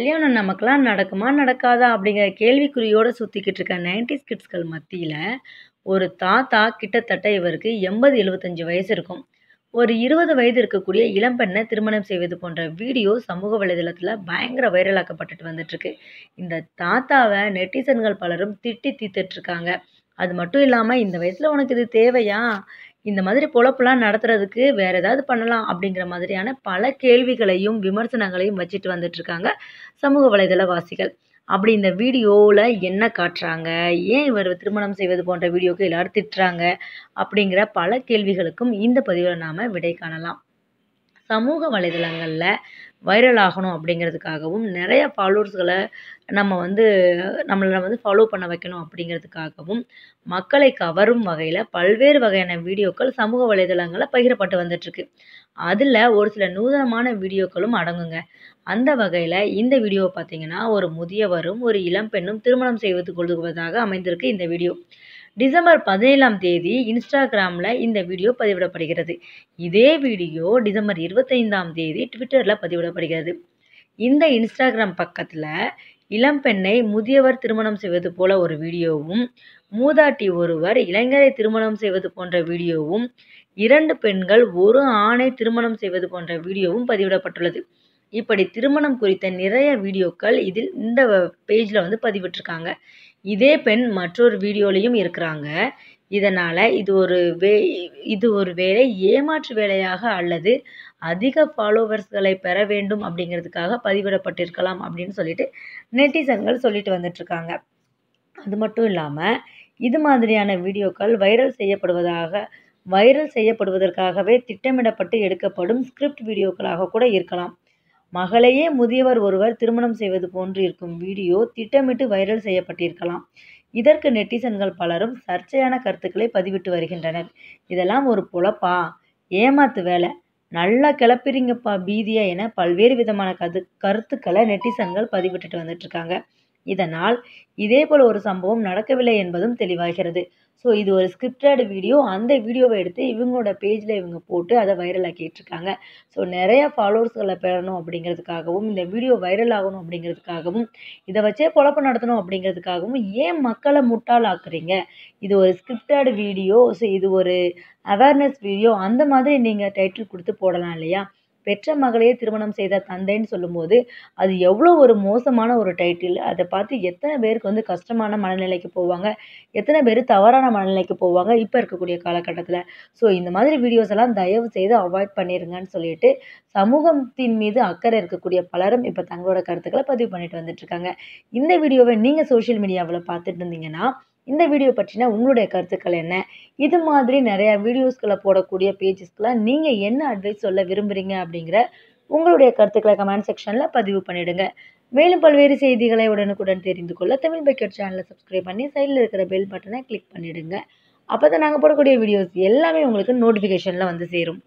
கல்யாணம் நமக்கெல்லாம் நடக்குமா நடக்காதா அப்படிங்கிற கேள்விக்குறியோடு சுற்றிக்கிட்டு இருக்க நைன்டிஸ் கிட்ஸ்கள் மத்தியில் ஒரு தாத்தா கிட்டத்தட்ட இவருக்கு எண்பது எழுபத்தஞ்சு வயசு இருக்கும் ஒரு இருபது வயது இருக்கக்கூடிய இளம்பெண்ணை திருமணம் செய்வது போன்ற வீடியோ சமூக வலைதளத்தில் பயங்கர வைரலாக்கப்பட்டுட்டு வந்துட்டுருக்கு இந்த தாத்தாவை நெட்டிசன்கள் பலரும் திட்டி தீர்த்துட்ருக்காங்க அது மட்டும் இல்லாமல் இந்த வயசில் உனக்கு இது தேவையா இந்த மாதிரி பொழப்புலாம் நடத்துறதுக்கு வேறு ஏதாவது பண்ணலாம் அப்படிங்கிற மாதிரியான பல கேள்விகளையும் விமர்சனங்களையும் வச்சுட்டு வந்துட்டுருக்காங்க சமூக வலைதளவாசிகள் அப்படி இந்த வீடியோவில் என்ன காட்டுறாங்க ஏன் இவர் திருமணம் செய்வது போன்ற வீடியோக்கு எல்லோரும் திட்டுறாங்க அப்படிங்கிற பல கேள்விகளுக்கும் இந்த பதிவில் நாம் விடை காணலாம் சமூக வலைதளங்களில் வைரல் ஆகணும் அப்படிங்கிறதுக்காகவும் நிறைய ஃபாலோவர்ஸ்களை நம்ம வந்து நம்மளை வந்து ஃபாலோ பண்ண வைக்கணும் அப்படிங்கிறதுக்காகவும் மக்களை கவரும் வகையில் பல்வேறு வகையான வீடியோக்கள் சமூக வலைதளங்களில் பகிரப்பட்டு வந்துட்டுருக்கு அதில் ஒரு சில நூதனமான வீடியோக்களும் அடங்குங்க அந்த வகையில் இந்த வீடியோவை பார்த்தீங்கன்னா ஒரு முதியவரும் ஒரு இளம் பெண்ணும் திருமணம் செய்வது கொள்வதாக அமைந்திருக்கு இந்த வீடியோ டிசம்பர் பதினேழாம் தேதி இன்ஸ்டாகிராமில் இந்த வீடியோ பதிவிடப்படுகிறது இதே வீடியோ டிசம்பர் இருபத்தைந்தாம் தேதி ட்விட்டரில் பதிவிடப்படுகிறது இந்த இன்ஸ்டாகிராம் பக்கத்தில் இளம் பெண்ணை முதியவர் திருமணம் செய்வது போல ஒரு வீடியோவும் மூதாட்டி ஒருவர் இளைஞரை திருமணம் செய்வது போன்ற வீடியோவும் இரண்டு பெண்கள் ஒரு ஆணை திருமணம் செய்வது போன்ற வீடியோவும் பதிவிடப்பட்டுள்ளது இப்படி திருமணம் குறித்த நிறைய வீடியோக்கள் இதில் இந்த பேஜில் வந்து பதிவிட்டிருக்காங்க இதே பெண் மற்றொரு வீடியோலையும் இருக்கிறாங்க இதனால் இது ஒரு வே இது ஒரு வேலை ஏமாற்று வேலையாக அல்லது அதிக ஃபாலோவர்ஸ்களை பெற வேண்டும் அப்படிங்கிறதுக்காக பதிவிடப்பட்டிருக்கலாம் அப்படின்னு சொல்லிட்டு நெட்டிசன்கள் சொல்லிட்டு வந்துட்டுருக்காங்க அது மட்டும் இல்லாமல் இது மாதிரியான வீடியோக்கள் வைரல் செய்யப்படுவதாக வைரல் செய்யப்படுவதற்காகவே திட்டமிடப்பட்டு எடுக்கப்படும் ஸ்கிரிப்ட் வீடியோக்களாக கூட இருக்கலாம் மகளையே முதியவர் ஒருவர் திருமணம் செய்வது போன்று இருக்கும் வீடியோ திட்டமிட்டு வைரல் செய்யப்பட்டிருக்கலாம் இதற்கு நெட்டிசன்கள் பலரும் சர்ச்சையான கருத்துக்களை பதிவிட்டு வருகின்றனர் இதெல்லாம் ஒரு புலப்பா ஏமாத்து வேலை நல்லா கிளப்பிறீங்கப்பா பீதியா என பல்வேறு விதமான கது கருத்துக்களை நெட்டிசன்கள் பதிவிட்டுட்டு வந்துட்டு இருக்காங்க இதனால் போல ஒரு சம்பவம் நடக்கவில்லை என்பதும் தெளிவாகிறது ஸோ இது ஒரு ஸ்கிரிப்டட் வீடியோ அந்த வீடியோவை எடுத்து இவங்களோட பேஜில் இவங்க போட்டு அதை வைரல் ஆக்கிட்டுருக்காங்க ஸோ நிறையா ஃபாலோவர்ஸ்களை பெறணும் அப்படிங்கிறதுக்காகவும் இந்த வீடியோ வைரல் ஆகணும் அப்படிங்கிறதுக்காகவும் இதை வச்சே குழப்பம் நடத்தணும் அப்படிங்கிறதுக்காகவும் ஏன் மக்களை முட்டாளாக்குறீங்க இது ஒரு ஸ்கிரிப்டட் வீடியோ ஸோ இது ஒரு அவேர்னஸ் வீடியோ அந்த மாதிரி நீங்கள் டைட்டில் கொடுத்து போடலாம் இல்லையா பெற்ற மகளையே திருமணம் செய்த தந்தைன்னு சொல்லும்போது அது எவ்வளோ ஒரு மோசமான ஒரு டைட்டில் அதை பார்த்து எத்தனை பேருக்கு வந்து கஷ்டமான மனநிலைக்கு போவாங்க எத்தனை பேர் தவறான மனநிலைக்கு போவாங்க இப்போ இருக்கக்கூடிய காலகட்டத்தில் ஸோ இந்த மாதிரி வீடியோஸ் எல்லாம் தயவு செய்து அவாய்ட் பண்ணிடுங்கன்னு சொல்லிட்டு சமூகத்தின் மீது அக்கறை இருக்கக்கூடிய பலரும் இப்போ தங்களோட கருத்துக்களை பதிவு பண்ணிட்டு வந்துட்டுருக்காங்க இந்த வீடியோவை நீங்கள் சோஷியல் மீடியாவில் பார்த்துட்டு இருந்தீங்கன்னா இந்த வீடியோ பற்றின உங்களுடைய கருத்துக்கள் என்ன இது மாதிரி நிறையா வீடியோஸ்களை போடக்கூடிய பேஜஸ்க்கெலாம் நீங்கள் என்ன அட்வைஸ் சொல்ல விரும்புகிறீங்க அப்படிங்கிற உங்களுடைய கருத்துக்களை கமெண்ட் செக்ஷனில் பதிவு பண்ணிவிடுங்க மேலும் பல்வேறு செய்திகளை உடனுக்குடன் தெரிந்து கொள்ள தமிழ் பைக்கர் சேனலை சப்ஸ்கிரைப் பண்ணி சைடில் இருக்கிற பெல் பட்டனை கிளிக் பண்ணிவிடுங்க அப்போ தான் நாங்கள் போடக்கூடிய வீடியோஸ் எல்லாமே உங்களுக்கு நோட்டிஃபிகேஷனில் வந்து சேரும்